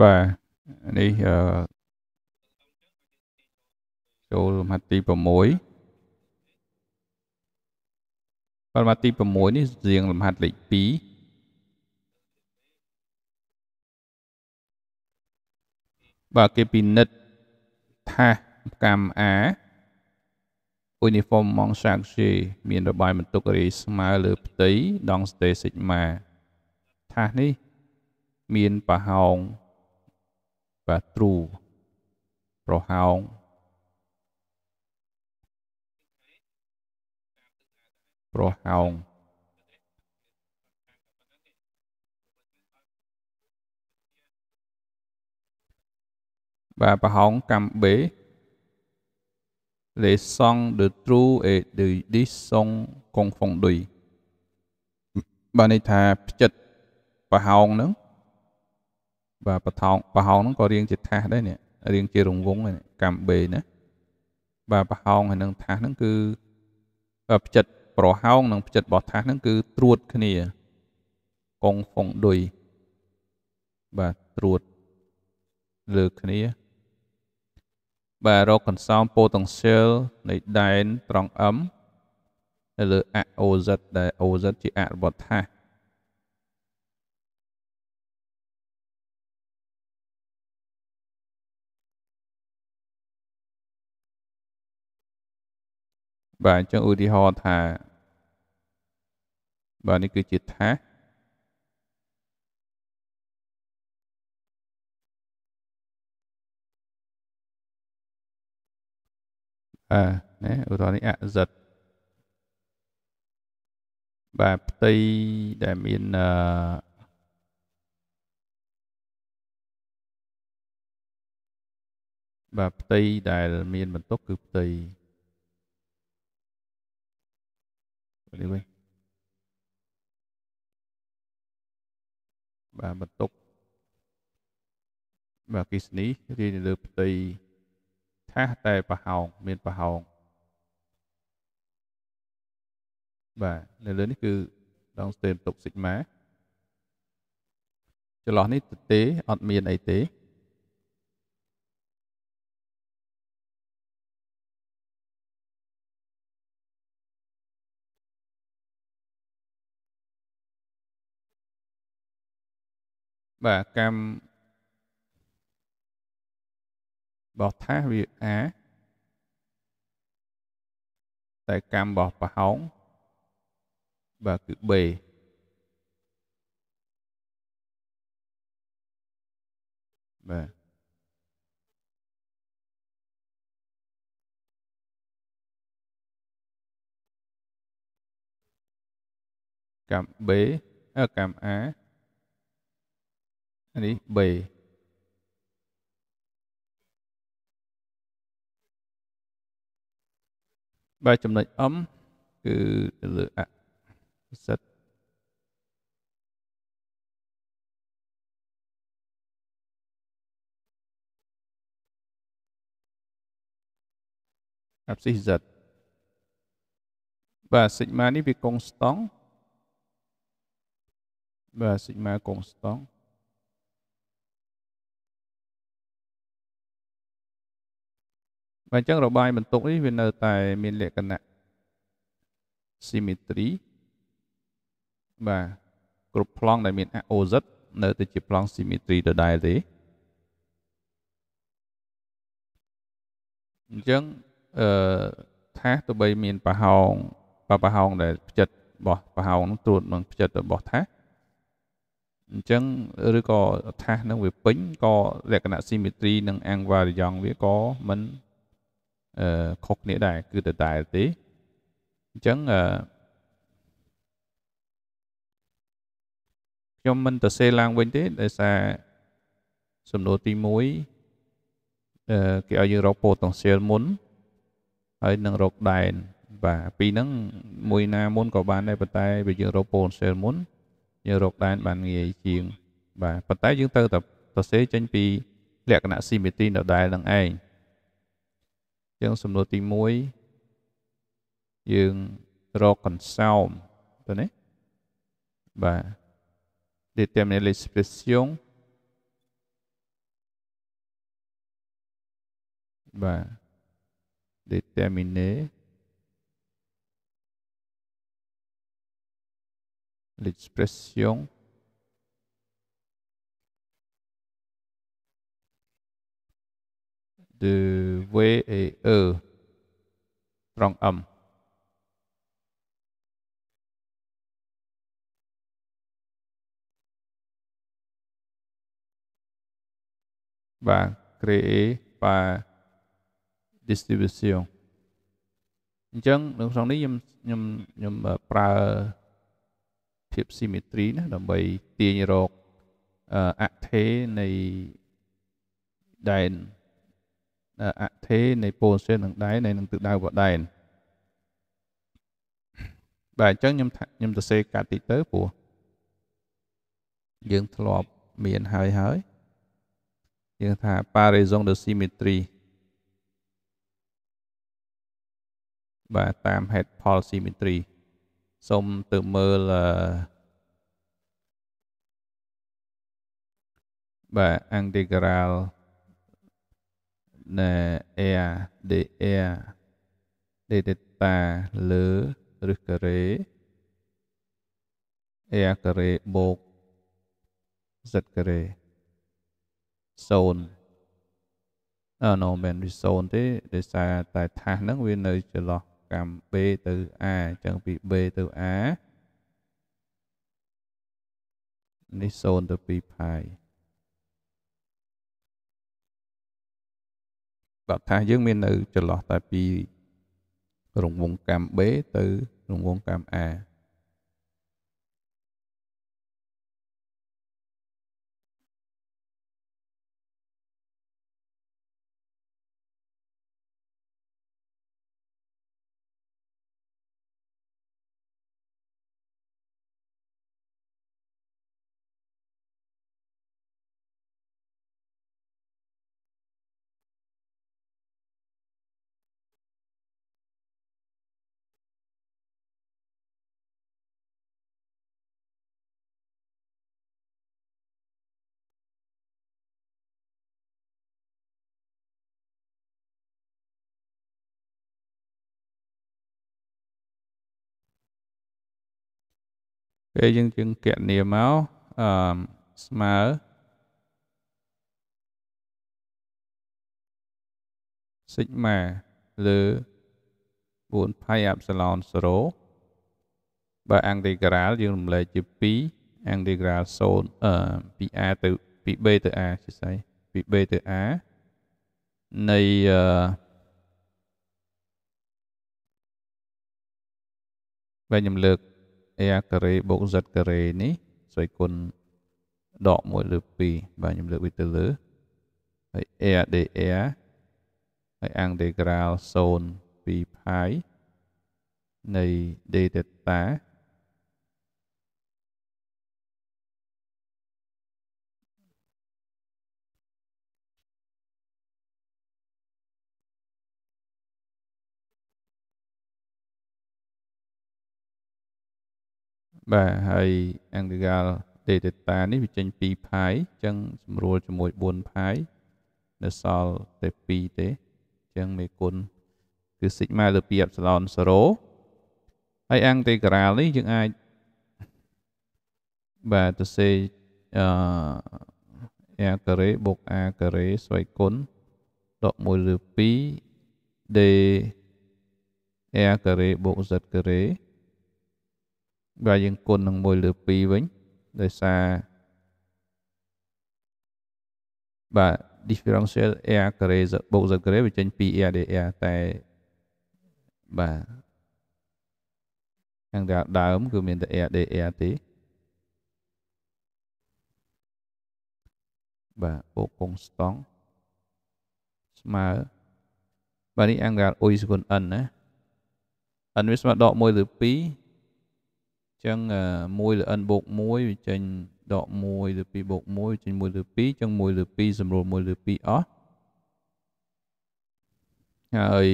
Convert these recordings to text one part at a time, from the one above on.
បាទនេះអឺចូលលំហាត់ទី6បាទលំហាត់ទី6នេះរៀងលំហាត់លេខ2បាទគេពិនិត្យថាកម្ម A uniform ម៉ងសាក់ជេមានរបាយបន្ទុករាយស្មើលើផ្ទៃដងស្ទេសិកម៉ាថាសនេះ មានប្រហោងបាទទ្រូប្រហោងប្រហោង បាទប្រហោងកាំបេ Les songs de true et de dis song kong phong dui បានន័យថាផ្ចិតប្រហោងហ្នឹងបាទបថោងប្រហោងហ្នឹងក៏រៀងជាថាសដែរនេះរៀងជារង្វង់ហ្នឹងកម្មបេណាបាទប្រហោងហើយនឹងថាសហ្នឹងគឺផ្ចិតប្រហោងនិងផ្ចិតរបស់ថាសហ្នឹងគឺត្រួតគ្នាកងហ្វុងដុយបាទត្រួតលើគ្នាបាទរកកន្សោម potential នៃដែនត្រង់ M នៅលើអ OZ ដែល OZ ជាអរបស់ថាសបាទអញ្ចឹងឧទាហរណ៍ថាបាទនេះគឺជាថាអឺណាឧទាហរណ៍នេះអសិតបាទផ្ទៃដែលមានអឺបាទផ្ទៃដែលមានបន្ទុកគឺផ្ទៃនេះវិញបាទបន្ទុក បាទគិសនីរៀននៅលើផ្ទៃថាសតែប្រហោងមានប្រហោង បាទនៅលើនេះគឺដងស្ទេបន្ទុកសិកម៉ាចន្លោះនេះទទេអត់មានអីទេបាទកម្មរបស់ថាសវាអាតែកម្មរបស់ប្រហោងបាទគឺ B បាទកម្ម B កម្ម A đi bì ba ចំណុចអំគឺទៅលើអសិទ្ធអបសិទ្ធបាទសិក្មានេះវាគង់ស្តង់បាទសិក្មាគង់ស្តង់ហើយអញ្ចឹងរបាយបន្ទុកនេះវានៅតែមានលក្ខណៈ symmetry បាទគ្រប់ប្លង់ដែលមាន OZ នៅតែជាប្លង់ symmetry ដដែលទេអញ្ចឹងអឺថាសទៅបី មានប្រហោងបើប្រហោង ដែលផ្ចិតរបស់ប្រហោងនោះត្រួតនឹងផ្ចិតរបស់ថាសអញ្ចឹងឬក៏ថាសនឹងវាពេញក៏លក្ខណៈ symmetry និង angle រយងវាក៏មិនអឺខុសគ្នាដែរគឺដដែលទេអញ្ចឹងអឺខ្ញុំមិនទៅសេឡើងវិញទេដោយសារសំណួរទី1អឺគេឲ្យយើងរក potential មុនហើយនឹងរកដែនបាទពីហ្នឹងមួយណាមុនក៏បានដែរប៉ុន្តែវាយើងរក potential មុនយើងរកដែនបានងាយជាងបាទប៉ុន្តែយើងត្រូវតែសរសេរចេញពីលក្ខណៈ symmetry ដដែលនឹងឯងយើង សំណួរទី1យើងរកកន្សោមទៅនេះបាទ déterminer l'expression បាទ déterminer l'expression គឺ V A E ត្រង់ M បាទ create បាទ distribution អញ្ចឹងនៅក្នុងនេះខ្ញុំខ្ញុំខ្ញុំប្រើភាព symmetry ណាដើម្បី ទាញរកអថេនៃដែនអធិនៃពោធិសេននឹងដែរនៃនឹងទិដៅបដែនបាទអញ្ចឹងខ្ញុំខ្ញុំសរសេរកាត់តិចទៅព្រោះយើងធ្លាប់មានហើយហើយ យើងថា paraison de symmetry បាទតាម head pole symmetry សូមទៅមើលបាទ integral the air the air ទេទេតាលើឬការ៉េ air ការ៉េបូក z ការ៉េ0អឺ no មិនវា0ទេដោយសារតែថាសហ្នឹងវានៅចន្លោះកម្ម B ទៅ A អញ្ចឹងពី B ទៅ A នេះ0ទៅ2 pi ដកថាយើងមាននៅចន្លោះតែពីរង្វង់កម្ម B ទៅរង្វង់កម្ម A ពេលយើងយើងគណនាមកអឺស្មើសិក្មាលើ4ផៃអប្សាឡន0បើអង់ទីក្រាលយើងរំលែកជា2អង់ទីក្រាល0អឺពី a ទៅ ពី b ទៅ a ជាស្អីពី b ទៅ a នៃអឺបើខ្ញុំលើក a ការ៉េបូក z ការ៉េនេះ ស្រេចគុណដក1ឬ2បាទខ្ញុំលើកវាទៅលើហើយ a dr ហើយ integral 0 2 pi នៃ d theta បាទហើយ Angular Data នេះវាចេញ2ផាយអញ្ចឹងសម្រួលជាមួយ4ផាយនៅសល់តែ2ទេអញ្ចឹងមេគុណគឺ sigma លើ2 epsilon 0ហើយ Angular នេះយើងអាចបាទទៅសេអឺ a ការ៉េបូក a ការ៉េស្វ័យគុណដក1លើ2 d a ការ៉េបូក z ការ៉េបើយើងគុណនឹង1លើ2វិញ ដោយសារបាទ differential air ការ៉េបូក z ការ៉េវាចេញ 2air dr តែបាទខាងដើម គឺមានតែ air dr ទេបាទបូកកុងស្តង់ស្មើបាទនេះ angle o គុណ n ណា n វាស្មើដក1ឬ2ចឹង1លើ n បូក1វាចេញដក1លើ2បូក1ចេញ1លើ2ចឹង1លើ2សម្រួល1លើ2អស់ហើយ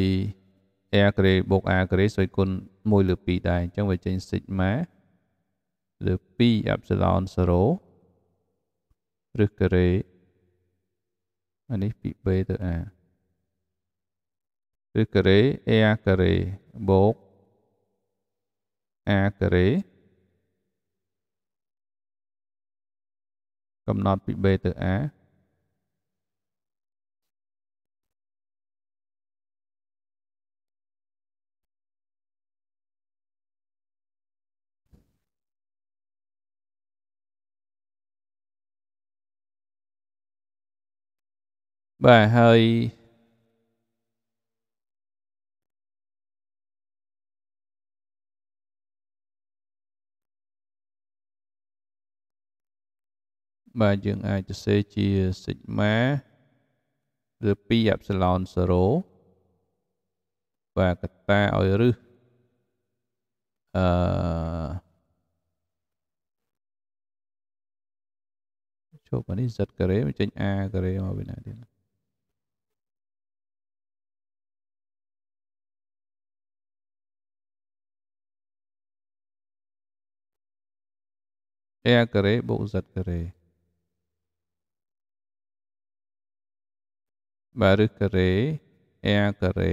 a ក្រេបូក a ក្រេសុយគុណ1លើ2ដែរអញ្ចឹងវាចេញ sigma លើ2 epsilon 0ឬក្រេអានេះពី b ទៅ a ឬក្រេ a ក្រេបូក a ក្រេកំណត់ពី B ទៅ A បាទហើយបាទយើង អាចសរសេរជា sigma ឬ2អប្សិឡន0បាទកតាឲ្យរឹសអឺជប់នេះ z ការ៉េមកចេញ a ការ៉េមកវិញណាទៀតអេការ៉េបូក z ការ៉េបាទឬការ៉េ a ការ៉េ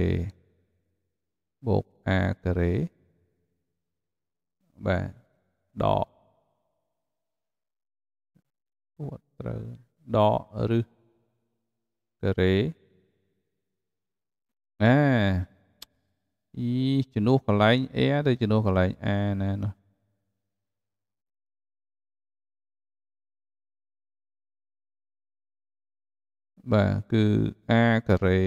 បូក a ការ៉េបាទដកពួតត្រូវដកឬការ៉េអាអ៊ីជំនួសកន្លែង a ទៅជំនួសកន្លែង a ណានោះបាទគឺ a ការ៉េ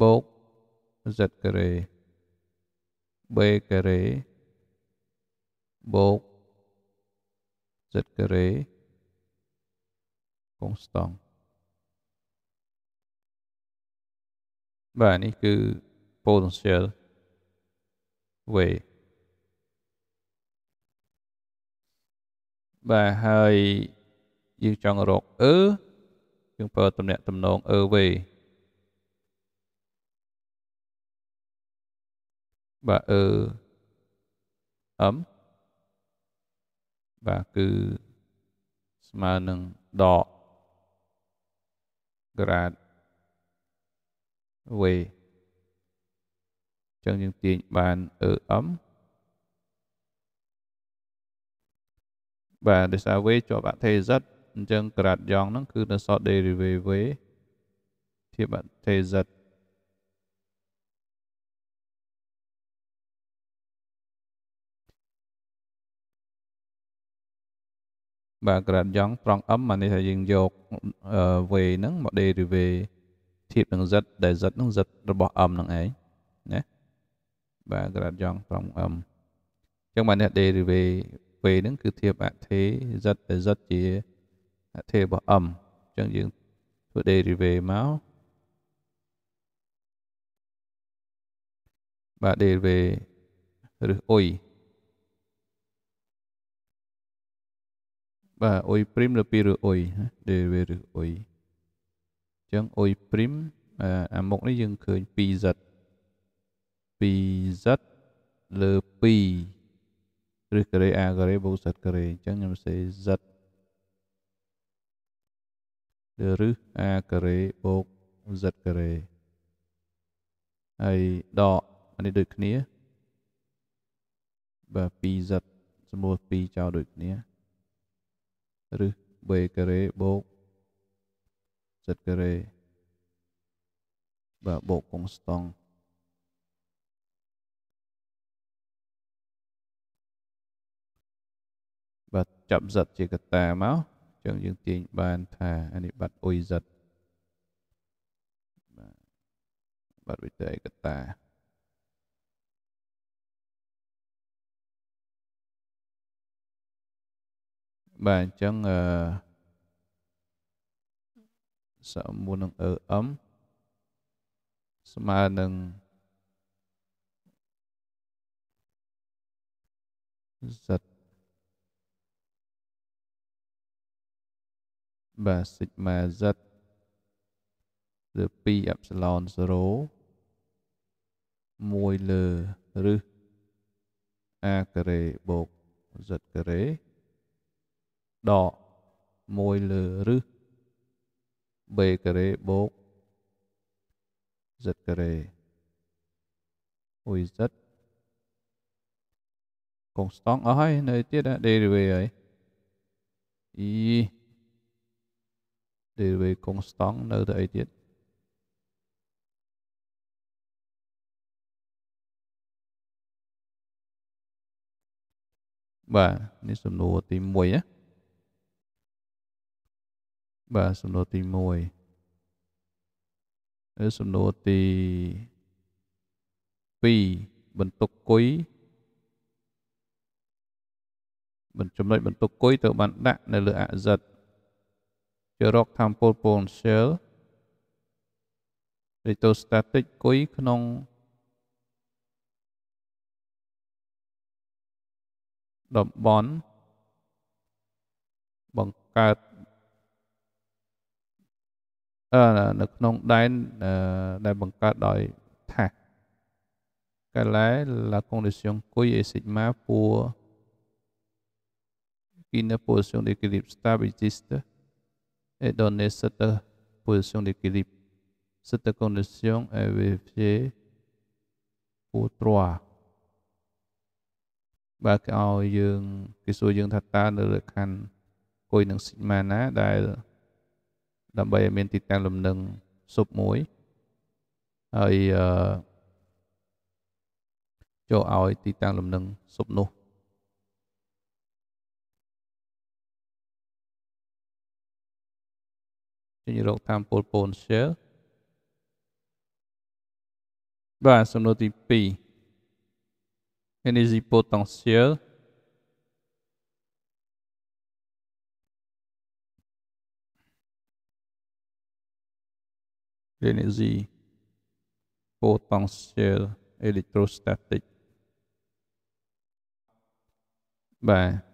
បូក z ការ៉េ b ការ៉េបូក z ការ៉េកុងស្តង់បាទនេះគឺ potential way បាទហើយយើងចង់រកអឺយើងប្រើតំណាក់តំណងអឺវេបាទអឺអឹមបាទគឺស្មើនឹងដក grad v អញ្ចឹងយើងទាញបាន am បាទដោយសារ v ជាប់អធិសត្វអញ្ចឹងក្រាតយ៉ងហ្នឹងគឺនៅសត derivative ធៀបអតេសិតបាទក្រាតយ៉ងត្រង់ m អានេះថាយើងយក v ហ្នឹងមក derivative ធៀបនឹង z ដែល z ហ្នឹង z របស់ m ហ្នឹងឯងណាបាទក្រាតយ៉ងត្រង់ m អញ្ចឹងបាទនេះ derivative v ហ្នឹងគឺធៀបអធិ z ដែល z ជាអធិរបស់ m អញ្ចឹងយើង ធ្វើ derivative មកបាទ derivative ឬអុយបាទអុយ prim ឬពីរឬអុយ derivative ឬអុយអញ្ចឹងអុយ prim អាមុខនេះយើងឃើញ 2z 2z លើ2ឬការ៉េ a ការ៉េបូក z ការ៉េអញ្ចឹងខ្ញុំសេ z ឬ a ការ៉េបូក z ការ៉េហើយដកអានេះដូចគ្នា បាទ 2z សមូល2ចោលដូចគ្នាឬ b ការ៉េបូក z ការ៉េបាទបូកកុងស្តង់បាទចាប់ z ជាកតាមកចឹងយើងទាញបាន ថាអានិបត្តិអ៊ុយសិតបាទបាត់វិទ្យាឯកតាបាទអញ្ចឹងអឺសមមុននឹង RM ស្មើនឹងសិតបាទ sigma z លើ2 epsilon 0 1លើរឹស a ការ៉េបូក z ការ៉េដក1លើរឹស b ការ៉េបូក z ការ៉េអុយ z កុំស្តង់អស់ហើយនៅទៀត derivative ហើយអ៊ីវាគង់ស្តង់នៅតែអីទៀតបាទនេះសំណួរទី1ណាបាទសំណួរទី1ហើយសំណួរទី2បន្ទុកគុយបន្ចំណុចបន្ទុកគុយត្រូវបានដាក់នៅលើអសិទ្ធជារកថាមពលពូនសែល electrostatic គុយក្នុងតំបន់បង្កើតអឺនៅក្នុងដែនដែលបង្កើតដោយថាសកាលែឡាកុងឌីសៀងគុយអេស៊ីម៉ាពួរគីណាពូសៀងដេគីលីបស្តាប៊ីជីស្តា et donner cette position d'équilibre. Cette condition est vérifiée pour 3បើគេឲ្យយើងគេសួរយើងថាតើនៅលើខណ្ឌគុយនឹងសិក្មាណាដែលដើម្បីឲ្យមានទីតាំងលំនឹងសុបមួយហើយអឺចូលឲ្យទីតាំងលំនឹងសុបនោះចេញរកតាមពលពូន shell បាទសំណួរទី2 energy potential energy potential electrostatic បាទ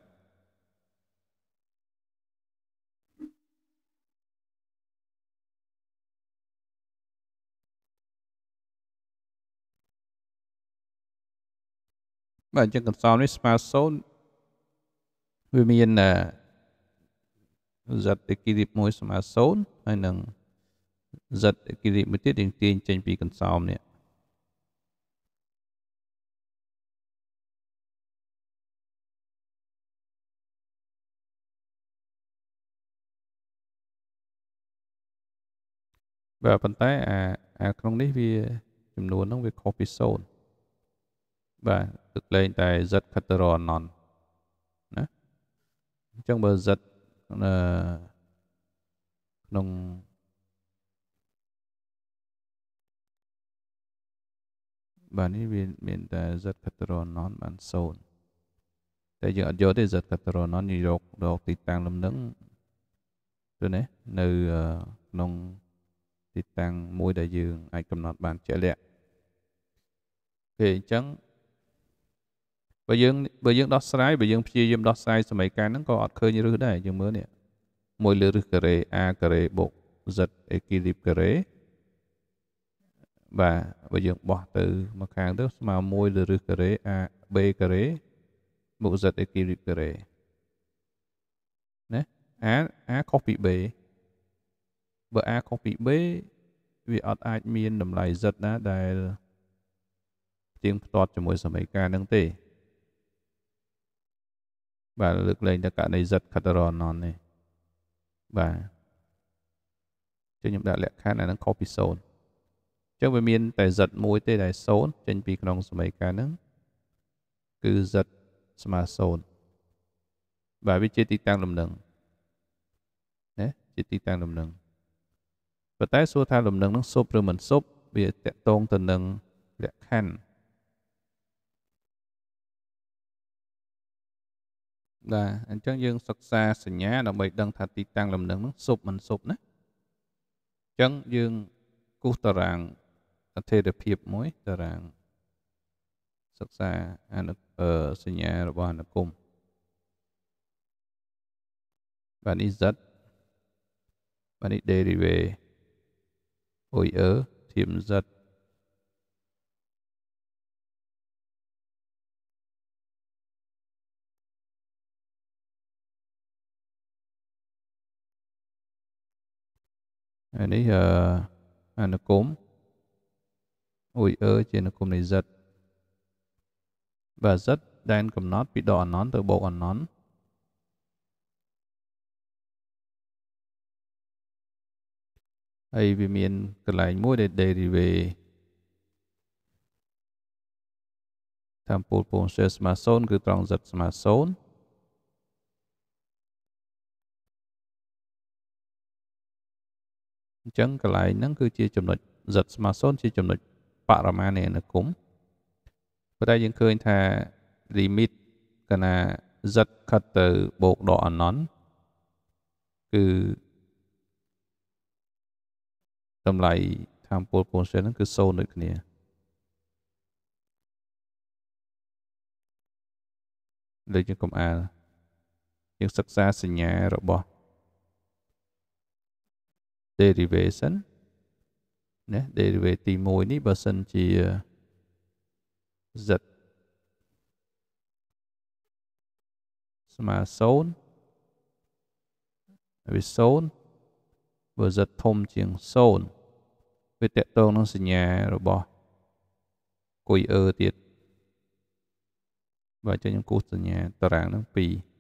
បាទអញ្ចឹងកន្សោមនេះស្មើសូន្យវាមានអឺ z ទៅគីរី1ស្មើសូន្យហើយនឹង z ទៅគីរី1ទៀតយើងទាញចេញពីកន្សោមនេះបាទប៉ុន្តែអាអាក្នុង នេះវាចំនួនហ្នឹងវាខុសពី0បាទទឹកលេង តែ z ខិតរអណន់ណាអញ្ចឹងបើ z ក្នុងបាទនេះវាមាន តែ z ខិតរអណន់បាន0តែយើងអត់យកទេ z ខិតរអណន់យើងយករកទីតាំងលំនឹងទៅណានៅក្នុង ទីតាំងមួយ ដែលយើងអាចកំណត់បានជាក់លាក់អូខេអញ្ចឹងបើយើងបើយើងដោះស្រាយបើយើងព្យាយាមដោះស្រាយសម័យកាលហ្នឹងក៏អត់ឃើញរឹសដែរយើងមើលនេះមួយលើរឹសការ៉េ a ការ៉េបូក z equilibrium ការ៉េបាទបើយើងបោះទៅមកខាងទៅស្មើមួយលើរឹសការ៉េ a b ការ៉េបូក z equilibrium ការ៉េណា a a ខុសពី b បើ a ខុសពី b វាអត់អាចមានតម្លៃ z ណាដែលផ្ទៀងផ្ទាត់ជាមួយសម័យកាលហ្នឹងទេបាទលើកលែងតែករណីសិទ្ធិខតរណននេះបាទចឹងខ្ញុំដាក់លក្ខខណ្ឌអានឹងខុសពី0អញ្ចឹងវាមាន តែសិទ្ធិមួយទេដែល0ចេញពីក្នុងសមីការហ្នឹងគឺសិទ្ធិស្មើ0បាទវាជាទីតាំងលំនឹងណាជាទីតាំងលំនឹងប៉ុន្តែសួរថាលំនឹងនឹងសុបឬមិនសុប វាតកតងទៅនឹងលក្ខខណ្ឌបាទអញ្ចឹងយើងសិក្សាសញ្ញាដើម្បីដឹងថាទីតាំងលំនឹងហ្នឹងសុបមិនសុបណាអញ្ចឹងយើងគូសតារាងអធិរភាពមួយតារាងសិក្សាអនុសញ្ញារបស់អនុគមបាទនេះ z បាទនេះ derivative អ៊ុយអឺធៀប z ហើយនេះអអានគមអ៊ុយអឺជានគមនៃ Z បាទ Z ដែនកំណត់ ពីដកអណន្តទៅបូកអណន្តហើយវាមានកន្លែងមួយដែល derivative តាមពូលពង share ស្មើ0គឺត្រង់ Z ស្មើ0អញ្ចឹងកន្លែងហ្នឹងគឺជាចំណុច z ស្មើ0ជា ចំណុចបរមានៃអនុគមប៉ុន្តែយើងឃើញថា limit កណា z ខិតទៅបូកដល់អនន្តគឺតម្លៃតាមពលពូនសេហ្នឹងគឺ0ដូចគ្នាដូចជាកំអាលយើងសិក្សាសញ្ញារបស់ derivation ណា derivative ទី1នេះបើសិនជា z ស្មើ0វា0បើ z ធំជាង0វាតកតងនឹងសញ្ញារបស់គុយអឺទៀតបាទចឹងខ្ញុំគូសសញ្ញាតារាងនឹង2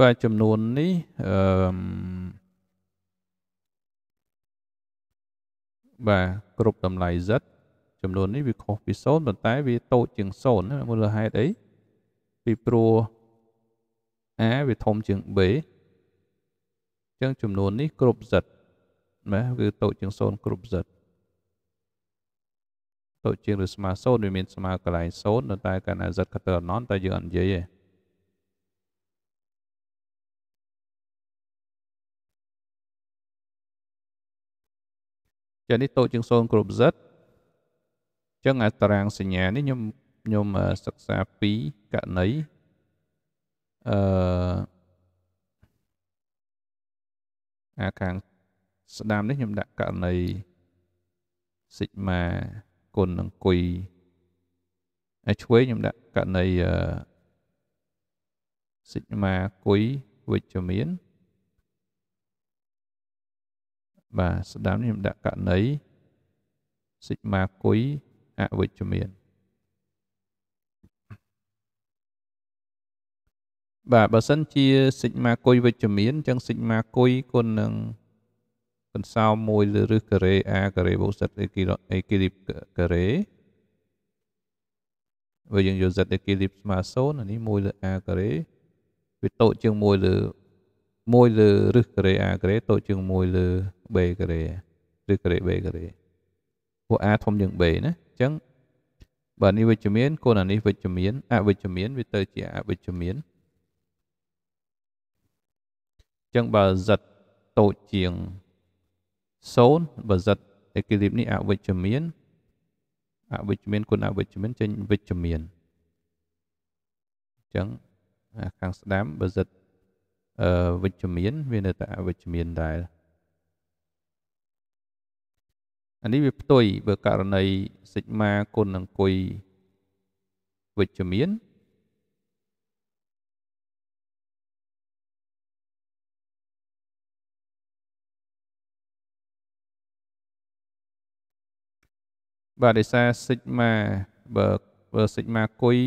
បាទចំនួននេះអឺបាទគ្រប់តម្លៃ z ចំនួននេះវាខុសពី0ប៉ុន្តែវាតូចជាង0ណាមូលហេតុអីពីព្រោះ a វាធំជាង b អញ្ចឹងចំនួននេះគ្រប់ z ណាគឺតូចជាង0គ្រប់ z តូចជាងឬស្មើ0វាមានស្មើកន្លែង0នៅតែកាលណា z កន្ទើអណន្តតែយើងអត់និយាយទេចឹងនេះតូចជាង0គ្រប់ z អញ្ចឹងអាតារាងសញ្ញានេះខ្ញុំខ្ញុំសិក្សាពីករណីអឺអាខាង ស្ដាមនេះខ្ញុំដាក់ករណី sigma គុណនឹងគុយហើយឆ្វេងខ្ញុំដាក់ករណី sigma គុយវិជ្ជមានអឺបាទស្ដាំនេះខ្ញុំដាក់កណីសិក្មាគុយអវិជ្ជមានបាទបើសិនជាសិក្មាគុយវិជ្ជមានអញ្ចឹងសិក្មាគុយគុណនឹងកន្សោមមួយលើឬការ៉េ a ការ៉េបូក z អេគីអេគីលីបការ៉េបើយើងយក z អេគីលីបស្មើ0អានេះមួយលើ a ការ៉េវាតូចជាងមួយលើមួយលើរឹសការ៉េ A ការ៉េតូច ជាងមួយលើ B ការ៉េឬការ៉េ B ការ៉េពួក A ធំជាង B ណាអញ្ចឹងបាទនេះវិជ្ជមានគុណអានេះវិជ្ជមានអវិជ្ជមានវាទៅជាអវិជ្ជមានអញ្ចឹងបើ Z តូចជាង0បើ Z equilibrium នេះអវិជ្ជមានអវិជ្ជមានគុណអវិជ្ជមាន ចេញវិជ្ជមានអញ្ចឹងខាងស្ដាំបើ Z វិជ្ជមាន វានៅតែអវិជ្ជមានដែរអានេះវាផ្ទុយបើករណីសិក្មាគុណអង្គុយវិជ្ជមានបាទដោយសារសិក្មាបើបើសិក្មាគុយ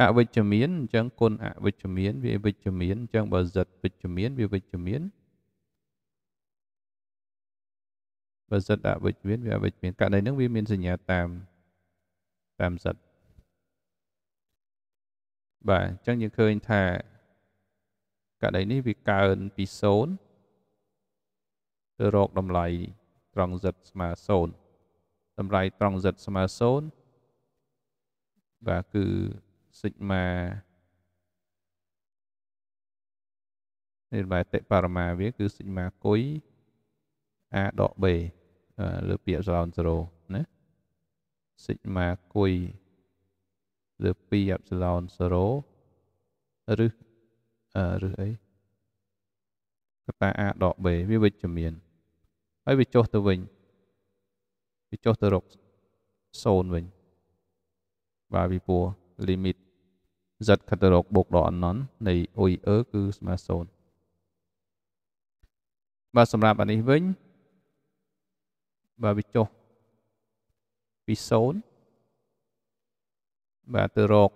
អវិជ្ជមានអញ្ចឹងគុណអវិជ្ជមានវាវិជ្ជមានអញ្ចឹងបើសិទ្ធវិជ្ជមានវាវិជ្ជមានបើសិទ្ធអវិជ្ជមានវាអវិជ្ជមានករណីហ្នឹងវាមានសញ្ញាតាមតាមសិទ្ធបាទអញ្ចឹងយើងឃើញថាករណីនេះវាកើនពី0ទៅរកតម្លៃត្រង់ z ស្មើ0តម្លៃត្រង់ z ស្មើ0បាទគឺសិក្មានិរបាយតិបរមាវាគឺសិក្មាគុយ A ដក B លើពាក្យស្រោន0ណាសិក្មាគុយលើ2អប្សឡោន0ឬឬអីកតា A ដក B វាវិជ្ជមានហើយវាចុះទៅវិញវាចុះទៅរក0វិញ បាទពីព្រោះ limit z ខិតទៅរកបូកដកអណន្តនៃអ៊ុយអឺគឺស្មើ0បាទសម្រាប់អានេះវិញបាទវាចុះពី0បាទទៅរក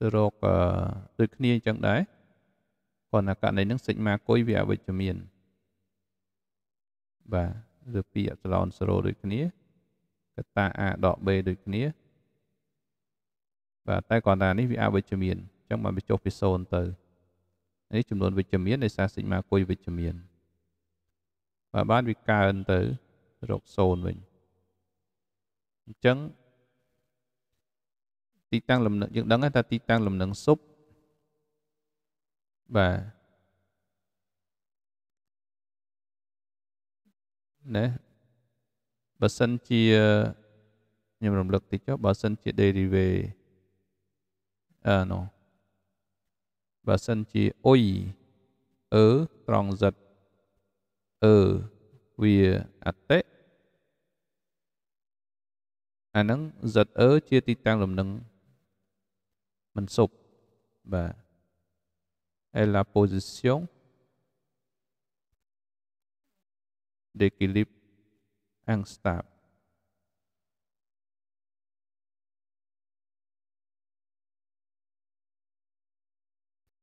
ទៅរកដូចគ្នាអញ្ចឹងដែរគាត់ណាករណីហ្នឹងសិចម៉ាគុយវាអវិជ្ជមានបាទឬពីអក្សរ0ដូចគ្នាកត្តា a ដក b ដូចគ្នាបាទតែគ្រាន់តែនេះវាអវិជ្ជមានអញ្ចឹងបានវាចុះពី0ទៅនេះចំនួនវិជ្ជមាននៃសារសិក្មាគុយវិជ្ជមានបាទបានវាកើនទៅរក0វិញអញ្ចឹងទីតាំងលំនឹងយើងដឹងថាទីតាំងលំនឹងសុបបាទណាបើសិនជាខ្ញុំរំលឹកតិចចុះបើសិនជា derivative អឺ no បើសិនជាអុយអឺត្រង់ z អឺវាអតិអាហ្នឹង z អឺជាទីតាំងលំនឹងមិនសុបបាទ est la position d'équilibre unstopped.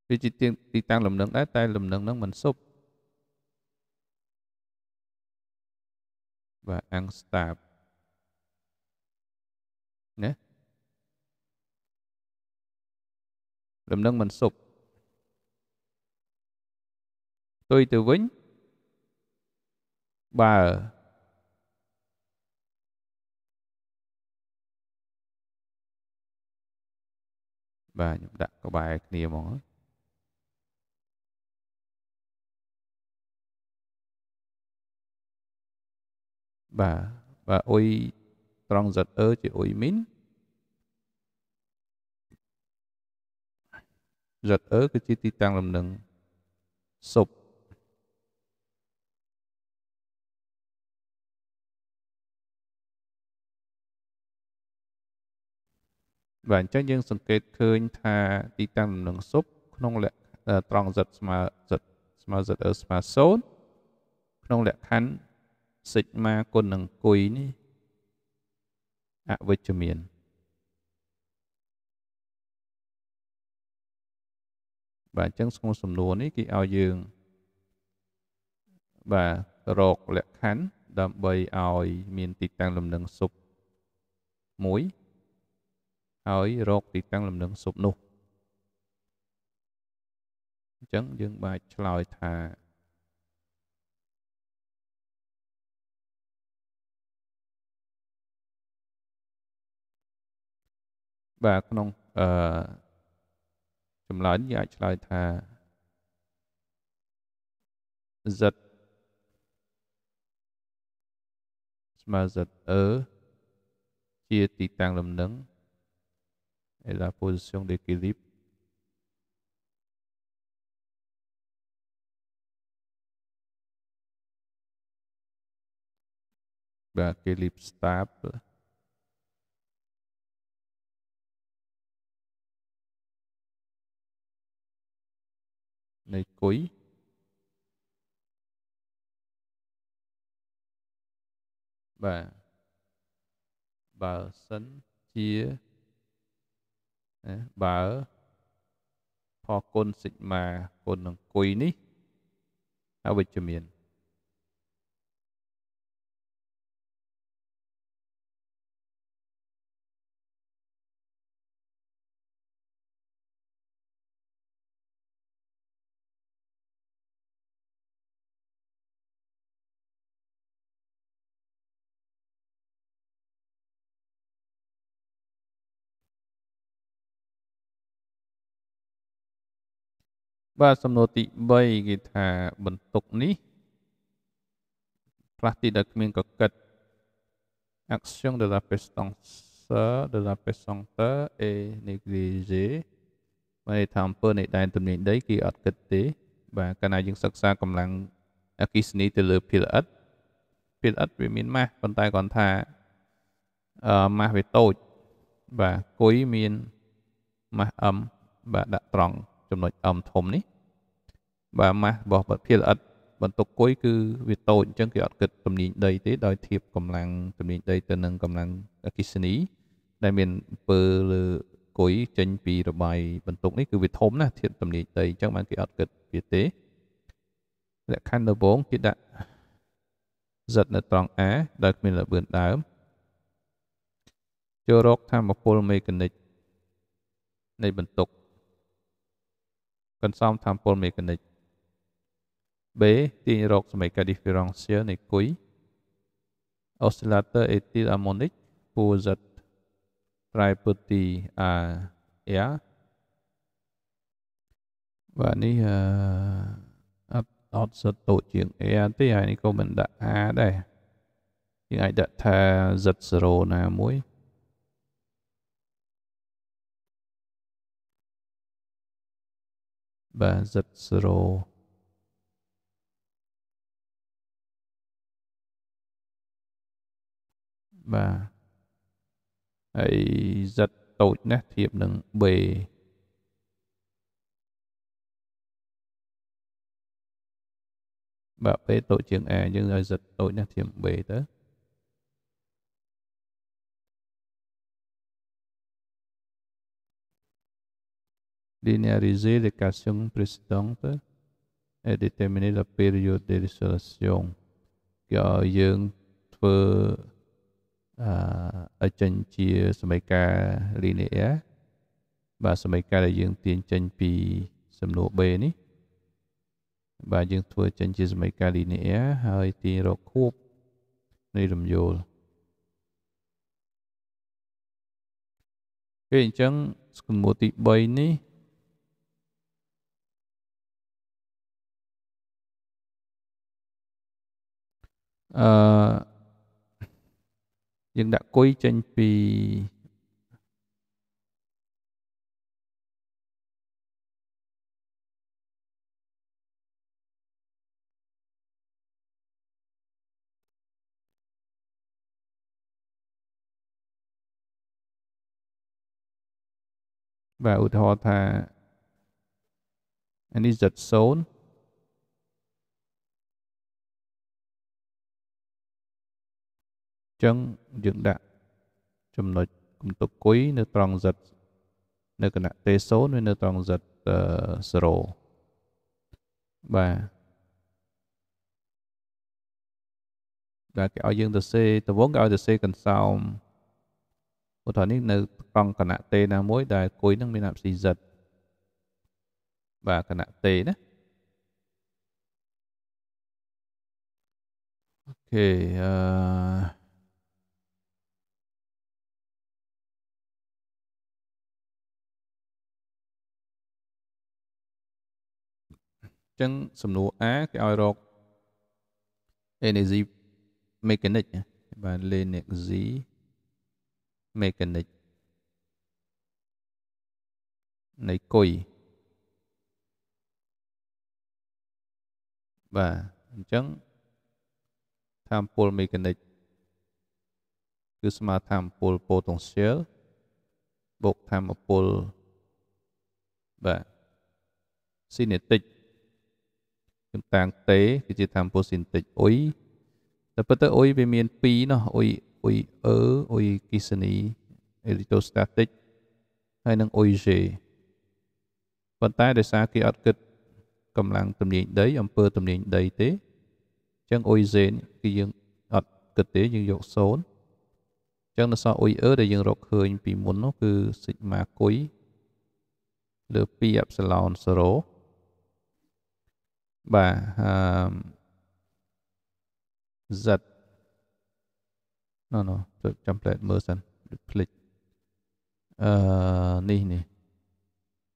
Vì chỉ tiên tì tăng lầm nâng đáy tay lầm nâng nâng mình sụp. Và unstopped. Nhé. Lầm nâng mình sụp. Tôi từ vĩnh. Bà ở. បាទខ្ញុំដាក់ក្បែរគ្នាហ្មងបាទបាទអ៊ុយត្រង់ ZE ជាអ៊ុយមីន ZE គឺជាទីតាំង លំនឹងសុបបាទអញ្ចឹងយើងសង្កេតឃើញ ថា ទីតាំងលំនឹងសុបក្នុង លក្ខត្រង់ z ស្មើ z ស្មើ z ស្មើ0ក្នុងលក្ខខណ្ឌ sigma គុណនឹងគុយនេះអវិជ្ជមានបាទអញ្ចឹងក្នុងសំណួរនេះគេឲ្យយើងបាទរកលក្ខខណ្ឌដើម្បីឲ្យ មាន ទីតាំងលំនឹងសុប1ហើយរក ទីតាំងលំនឹងស៊ុបនោះអញ្ចឹងយើងអាចឆ្លើយថាបាទក្នុងអឺចម្លើយយើងអាចឆ្លើយថា z ស្មើ z អឺជាទីតាំងលំនឹង es la posición de equilibrio. Và equilibrio stable. Này cuối. Và bờ sân chia ណាបើផលគុណសិក្មាគុណអង្គុយនេះអវិជ្ជមានបាទសំណួរទី3គេថាបន្ទុកនេះផ្លាស់ទីដែលគ្មានកកិត action de la pestance de la pestante et négliger បានថាអំពើនៃដែនទំនាញដីគេអត់គិតទេ បាទកាលណាយើងសិក្សាកម្លាំងអគិសនីទៅលើភាលអិតភាលអិតវាមានម៉ាស់ប៉ុន្តែគាត់ថាអឺម៉ាស់វាតូចបាទគុយមានម៉ាស់ m បាទដាក់ត្រង់ចំណុចអមធំនេះបាទម៉ាស់របស់ភាគល្អិតបន្ទុកគុយគឺវាតូចអញ្ចឹងគេអត់គិតទំនាញដីទេ ដោយធៀបកម្លាំងទំនាញដីទៅនឹងកម្លាំងអគិសនី ដែលមានអំពើលើគុយចេញពីរបាយបន្ទុកនេះគឺវាធំ ណាស់ធៀបទំនាញដីអញ្ចឹងបានគេអត់គិតវាទេលក្ខខណ្ឌដំបូងគេដាក់ Z នៅត្រង់ A ដោយគ្មានលបឿនដើមចូលរកធម្មពលមេកានិកនៃបន្ទុកន្សំថាមពលមេកានិក B ទាញរក សមីកា differential នៃគុយ oscillator ethyl harmonic ពូ Z ប្រែពុទី R R បាទនេះអត់អត់សិតតូចជាង R ទេហើយនេះក៏មិនដាក់ R ដែរយើងអាចដាក់ថា Z0 ណាមួយ và giật rồ. Và ấy giật tội nét thiệp đừng bề bà bê tội chuyện à nhưng rồi giật tội nét thiệp bề tới lineariser l'équation précédente et déterminer la période de restauration គេឲ្យយើងធ្វើអឺចេញជា សមីការ linear បាទសមីការដែលយើង ទាញចេញពី សំណួរ B នេះ បាទយើងធ្វើចេញជា សមីការ linear ហើយ ទាញរកខួបនៃរំយោលគេអញ្ចឹងសំណួរទី3នេះយើងដាក់គុយចេញពីបាទឧទាហរណ៍ថាអានេះ z zone ចឹងយើងដាក់ចំណុចគំទុកគុយនៅត្រង់ z នៅគណៈ t0 វានៅត្រង់ z 0បាទដែលគេឲ្យយើងទៅសេតវងគេឲ្យទៅសេកន្សោមឧទាហរណ៍នេះនៅត្រង់គណៈ t ណាមួយដែលគុយនឹងមានអព្ស៊ី z បាទគណៈ t ណាអូខេអឺចឹងសំណួរ A គេឲ្យរក energy mechanic បាទ Linux mechanic នៃគុយបាទអញ្ចឹងធម្មពល mechanic គឺស្មើធម្មពល potential បូកធម្មពលបាទ cinetic តាំងតេគឺជាថាមពលស៊ីនទិចអ៊ុយតែពិតទៅអ៊ុយវាមាន2ណោះអ៊ុយអ៊ុយអឺអ៊ុយគីសនីអេលីតូស្តាទិចហើយនិងអ៊ុយជេប៉ុន្តែដោយសារគេអត់គិតកម្លាំងទំនាញដី អំពើទំនាញដីទេអញ្ចឹងអ៊ុយជេគឺយើងអត់គិតទេយើងយក0អញ្ចឹងនៅសល់អ៊ុយអឺដែលយើងរកឃើញ ពីមុននោះគឺសិកម៉ាគុយលើ2អេផ្សិឡោន0បាទអឺ Z ណូណូចាំ plate មើលសិនភ្លេចអឺនេះនេះ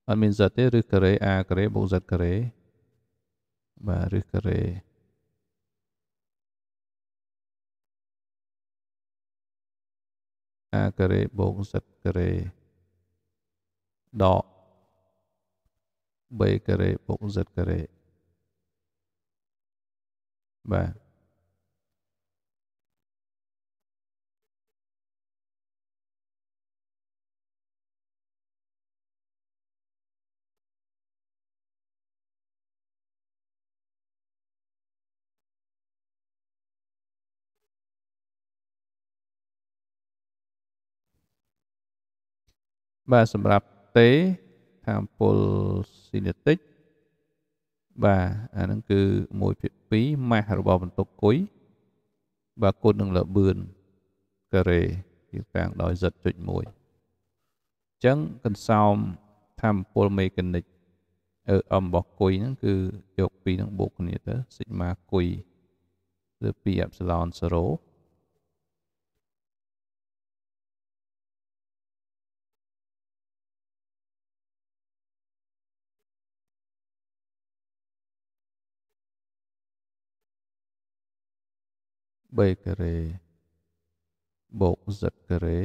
អត់មាន Z ទេឬ carré A carré បូក Z carré បាទឬ carré អាការ៉េបូកសិតការ៉េដក b ការ៉េបូក z ការ៉េបាទបាទសម្រាប់ទេថាមពលស៊ីនេតិកបាទអាហ្នឹងគឺ1ភាគ2ម៉ាស់របស់បន្ទុកគុយបាទគុណនឹងលបឿនការ៉េពីខាងដោយ z ចុច1អញ្ចឹងកន្សោមធម្មពលមេកានិកអឺអមរបស់គុយហ្នឹងគឺយក2នឹងបូកគ្នាទៅសិក្មាគុយលើ2អេប្សិឡុន0 3ការ៉េបូក z ការ៉េ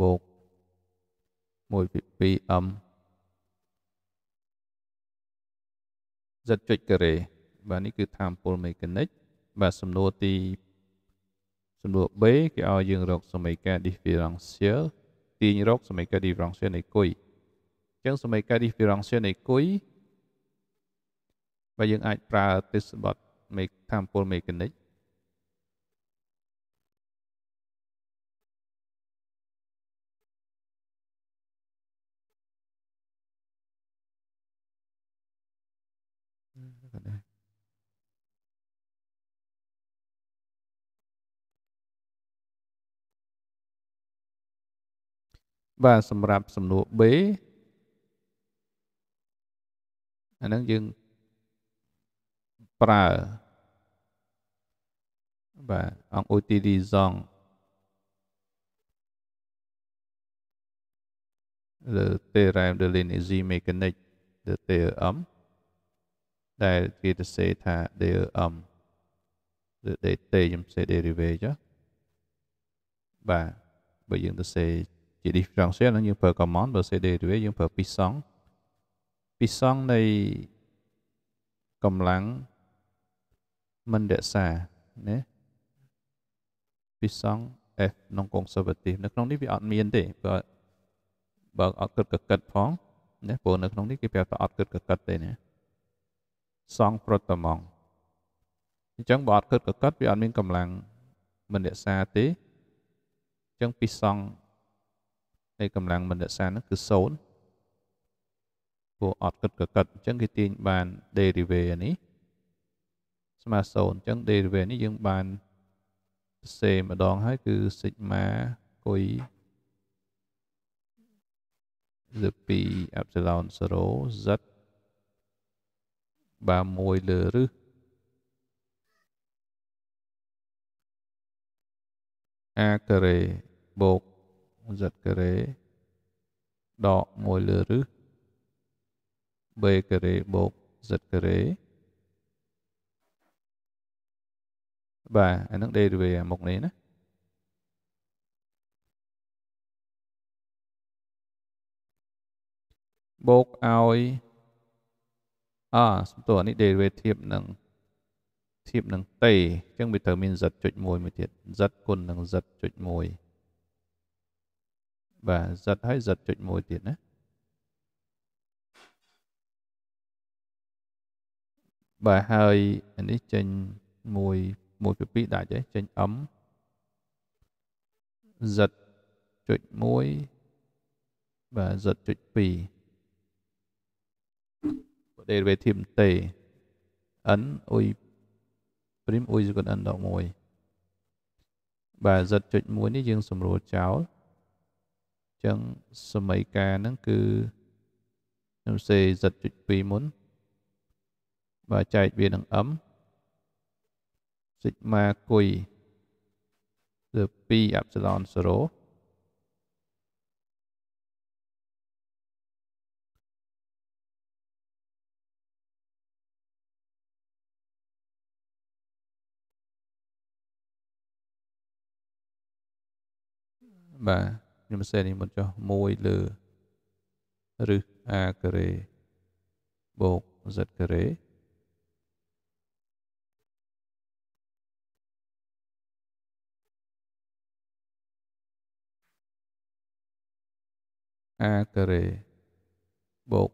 បូក1ពី 2m z ចុចការ៉េបាទនេះគឺថាមពលមេកានិកបាទសំណួរទីសំណួរ B គេឲ្យយើងរក សមីការ differential ទាញរកសមីការ differential នៃគុយអញ្ចឹងសមីការ differential នៃគុយបាទយើងអាចប្រើទិសបត់មេធម្មពលមេកានិកបាទសម្រាប់សំណួរ B អាហ្នឹងយើង ប្រើ và ông OTD Zong le terrain the l'énergie mécanique de terre ấm đây kia ta sẽ thả đề ấm để t tê chúng sẽ derive chứ và bởi chúng ta sẽ chỉ đi rằng sẽ là những phần common và sẽ derive những phần pisong pisong này cầm lắng mình để xả nhé Pisong F ក្នុង conservative នៅក្នុងនេះវាអត់មានទេបើបើអត់គិតកកិតផងណាព្រោះនៅក្នុងនេះគេប្រាប់ថាអត់គិតកកិតទេណាសងប្រតមងអញ្ចឹងបើអត់គិតកកិតវាអត់មានកម្លាំងមិនរក្សាទេអញ្ចឹងពីសងនៃកម្លាំងមិនរក្សានោះគឺ0ព្រោះអត់គិតកកិតអញ្ចឹងគេទាញបាន derivative នេះស្មើ0អញ្ចឹង derivative នេះយើងបាន0សរសេរម្ដង ហើយគឺ sigma គុយលើ2 epsilon 0 z 31លើឬអាការ៉េបូក z ការ៉េដក1លើឬ b ការ៉េបូក z ការ៉េ bà và nước D về một này nữa bột ao à tổ này đề về thiệp nằng thiệp nằng tẩy chẳng bị thờ mình giật chuột mồi một thiệt giật cồn nằng giật chuột mồi và giật hay giật chuột mồi thiệt nữa bà hơi anh đi trên mùi 1ពី2ដាច់ទេចេញ m z ចុច1បាទ z ចុច2បើ derivative ទេ n អ៊ុយ prim អ៊ុយ n ដក1បាទ z ចុច1នេះយើងសម្រួលចោលចឹងសមីការហ្នឹងគឺខ្ញុំសេ z ចុច2មុន បាទចែកវានឹង m សិកម៉ាគុយគឺ2អប្សិឡន0បាទខ្ញុំសេនេះមុនចុះ1លើឬអាការ៉េបូក z ការ៉េ a ការ៉េបូក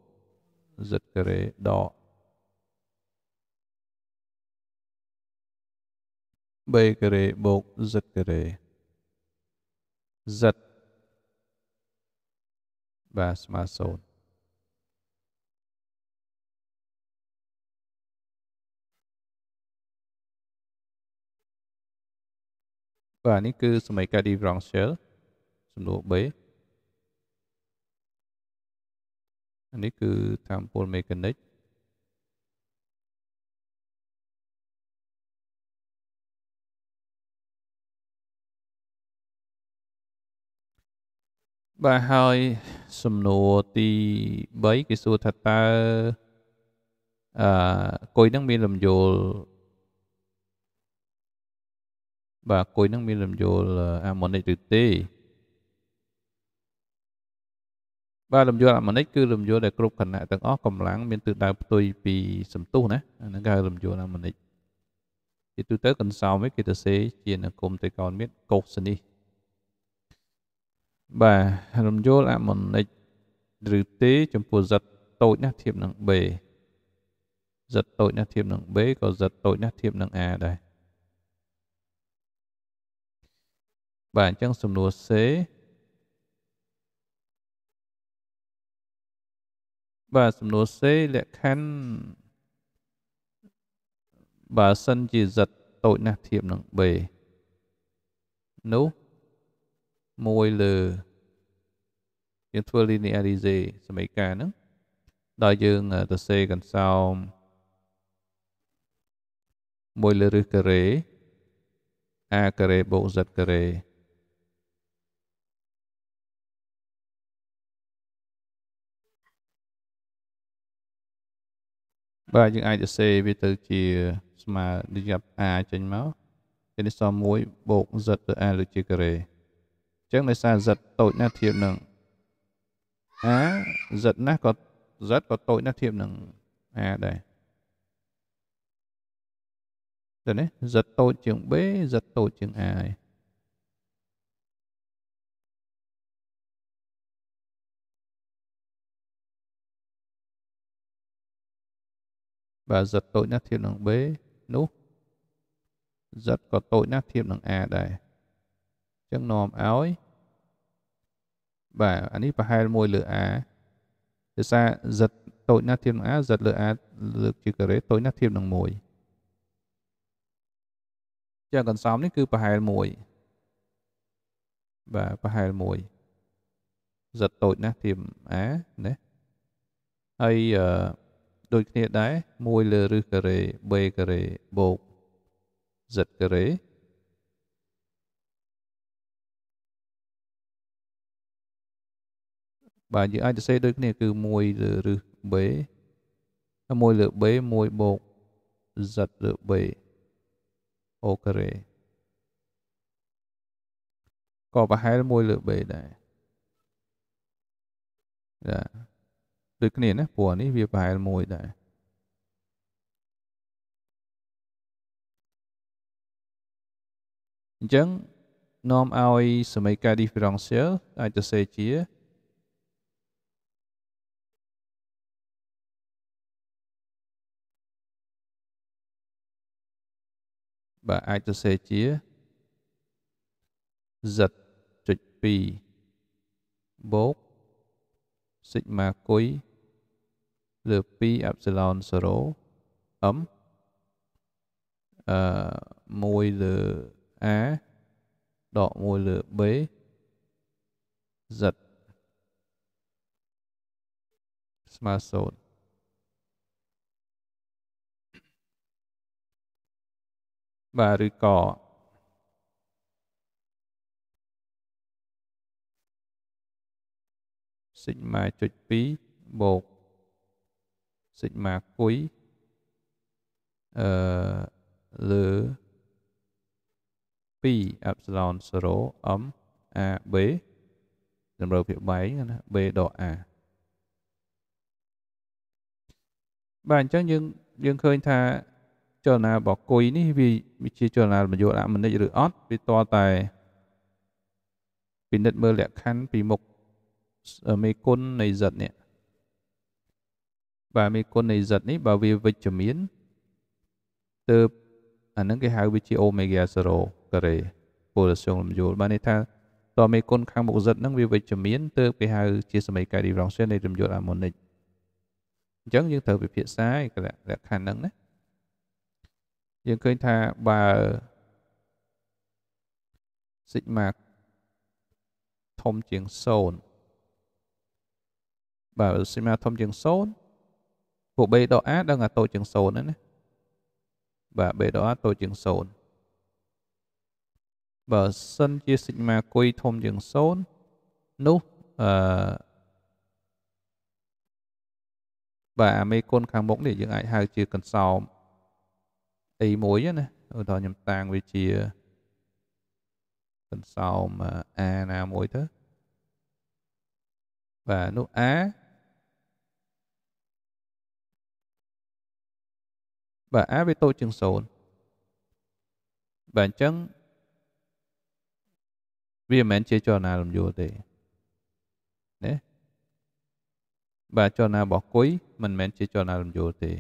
z ការ៉េដក b ការ៉េបូក z ការ៉េ z បាទស្មើសូន្យបាទនេះគឺ សមីការ differential សំណួរ B នេះគឺថាមពលមេកានិកបាទហើយ សំណួរទី3គេសួរថាតើអឺគុយនឹងមានលំយលបាទគុយនឹងមានលំយលអាម៉ូនិកឬទេបាទលំយោលអាម៉ានិចគឺលំយោលដែលគ្រប់គណៈទាំងអស់កម្លាំងមានទិសដៅផ្ទុយពីសន្ទុះណាអាហ្នឹងគេហៅលំយោលអាម៉ានិចជាទូទៅកន្សោមវិញគេទៅសេជានគមតេកោនមានកោសនេះបាទលំយោលអាម៉ានិចឬទេចំពោះសិតតូចណាស់ធៀបនឹង B សិតតូចណាស់ធៀបនឹង B ក៏សិតតូចណាស់ធៀបនឹង A ដែរបាទអញ្ចឹងសំណួរ C បាទសំណួរ C លក្ខខណ្ឌបើសិនជា Z តូចណាស់ធៀបនឹង B នោះ1លើយើងធ្វើ linearize សមីការហ្នឹងដល់យើងទៅសេកន្សោម1លើឫសការ៉េ a ការ៉េបូក z ការ៉េបាទយើងអាចសរសេរវាទៅជា ស្មើនឹងយ៉ាប់ a ចេញមកជានេះសម1បូក z ទៅ a លើជាការ៉េអញ្ចឹងដោយសារ z តូចណាស់ធៀបនឹង a z ណាស់ក៏ z ក៏តូចណាស់ធៀបនឹង a ដែរទៅនេះ z តូចជាង b z តូចជាង a ហើយ và giật tội nát thiệp đằng bế nút giật có tội nát thiệp đằng a à đây chân nòm áo ấy và anh ấy và hai môi lửa á từ xa giật tội nát thiệp đằng á giật lửa á lược chỉ cờ rế tội nát thiệp đằng mùi chẳng cần xóm đấy cứ bà hai mùi và bà hai mùi giật tội nát thiệp á đấy hay uh, ដូចគ្នាដែរ1លើរឹសការ៉េ b ការ៉េបូក z ការ៉េបាទយើងអាចសរសេរដូចគ្នាគឺ1លើរឹស b 1លើ b 1បូក z លើ b អូការ៉េក៏ប្រហែល1លើ b ដែរចាដូចគ្នាណាពណ៌នេះវាប្រហែលមួយដែរអញ្ចឹងនាំឲ្យ សមីការ differential អាចទៅសេជាបាទអាចទៅសេជា z ចុច2បូក sigma គុយលើ2 epsilon 0 m អឺ1លើ a ដក1លើ b z ស្មើ0បាទឬក៏សិកម៉ាចុច2បូកសិក្មាគុយអឺលើ2អេប្សិឡុន0 m a b តម្រូវភាគបែងណា b ដក a បាទអញ្ចឹងយើងយើងឃើញថាចលនារបស់គុយនេះវាវាជាចលនាលំយោអមនិចឬអត់វាតតែពិនិត្យមើលលក្ខខណ្ឌពីមុខមេគុណនៃ z នេះបាទមានគុណនៃ z នេះបើវាវិជ្ជមានទើបអានឹងគេហៅវាជា omega 0ការ៉េ position លំយោលបាទនេះថាតើមេគុណខាងមុខ z ហ្នឹងវាវិជ្ជមានទើបគេហៅជាសមីការ differential នៃលំយោល harmonic អញ្ចឹងយើងត្រូវពិភាក្សាឯកលក្ខខណ្ឌហ្នឹងណាយើងឃើញថាបើ sigma ធំជាង0បើ sigma ធំជាង0ពួកបេដអាដឹងអាតូចជាង0ណាណាបាទបេដអាតូចជាង0បើសិនជាសិក្មាគុយធំជាង0នោះអឺបាទអាមេគុណខាងមុខនេះយើងអាចហៅជាកន្សោមអីមួយណាឧទាហរណ៍ខ្ញុំតាំងវាជាកន្សោម A ណាមួយទៅបាទនោះ A បាទ a វាតូចជាង0បាទអញ្ចឹង វាមិនមែនជាចលនាលំយោលទេណាបាទចលនារបស់គុយមិនមែនជាចលនាលំយោលទេ